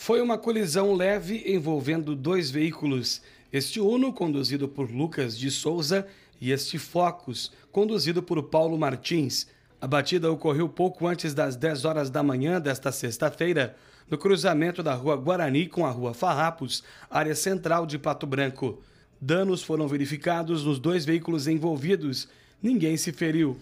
Foi uma colisão leve envolvendo dois veículos, este Uno conduzido por Lucas de Souza e este Focus conduzido por Paulo Martins. A batida ocorreu pouco antes das 10 horas da manhã desta sexta-feira, no cruzamento da Rua Guarani com a Rua Farrapos, área central de Pato Branco. Danos foram verificados nos dois veículos envolvidos. Ninguém se feriu.